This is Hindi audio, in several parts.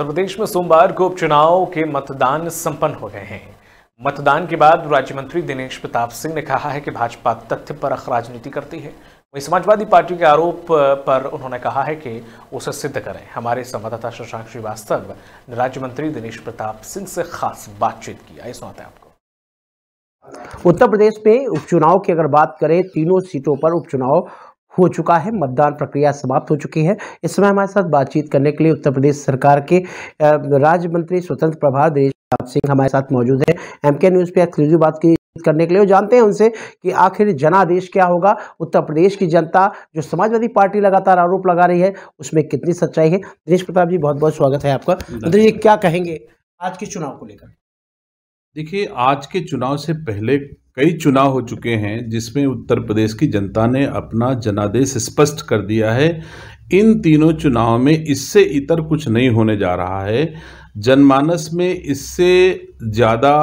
उत्तर प्रदेश में सोमवार को उपचुनाव के मतदान संपन्न हो गए हैं मतदान के बाद राज्य मंत्री दिनेश प्रताप सिंह ने कहा है कि भाजपा तथ्य पर राजनीति करती है वहीं समाजवादी पार्टी के आरोप पर उन्होंने कहा है कि उसे सिद्ध करें हमारे संवाददाता शशांक श्रीवास्तव ने राज्य मंत्री दिनेश प्रताप सिंह से खास बातचीत की आई सुनाते हैं आपको उत्तर प्रदेश में उपचुनाव की अगर बात करें तीनों सीटों पर उपचुनाव हो चुका है मतदान प्रक्रिया समाप्त हो चुकी है इस समय हमारे साथ बातचीत करने के लिए उत्तर प्रदेश सरकार के राज्य मंत्री स्वतंत्र प्रभार दिनेश सिंह हमारे साथ मौजूद है के न्यूज़ पे एक्सक्लूसिव बात की करने के लिए जानते हैं उनसे कि आखिर जनादेश क्या होगा उत्तर प्रदेश की जनता जो समाजवादी पार्टी लगातार आरोप लगा रही है उसमें कितनी सच्चाई है दिनेश प्रताप जी बहुत बहुत स्वागत है आपका जी क्या कहेंगे आज के चुनाव को लेकर देखिए आज के चुनाव से पहले कई चुनाव हो चुके हैं जिसमें उत्तर प्रदेश की जनता ने अपना जनादेश स्पष्ट कर दिया है इन तीनों चुनाव में इससे इतर कुछ नहीं होने जा रहा है जनमानस में इससे ज़्यादा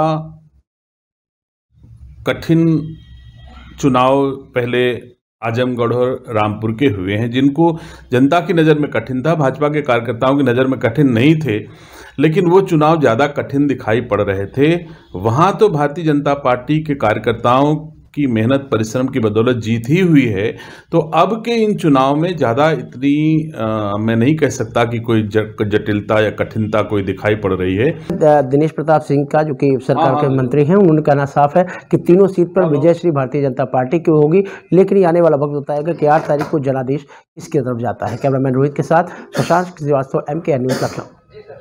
कठिन चुनाव पहले आजमगढ़ और रामपुर के हुए हैं जिनको जनता की नज़र में कठिन था भाजपा के कार्यकर्ताओं की नज़र में कठिन नहीं थे लेकिन वो चुनाव ज़्यादा कठिन दिखाई पड़ रहे थे वहाँ तो भारतीय जनता पार्टी के कार्यकर्ताओं की मेहनत परिश्रम की बदौलत जीत ही हुई है तो अब के इन चुनाव में ज़्यादा इतनी आ, मैं नहीं कह सकता कि कोई जटिलता या कठिनता कोई दिखाई पड़ रही है दिनेश प्रताप सिंह का जो कि सरकार हाँ, के हाँ। मंत्री हैं उन्होंने कहना साफ है कि तीनों सीट पर हाँ, विजय श्री भारतीय जनता पार्टी की होगी लेकिन आने वाला वक्त बताएगा कि आठ तारीख को जनादेश इसकी तरफ जाता है कैमरामैन रोहित के साथ प्रशांत श्रीवास्तव एम के लखनऊ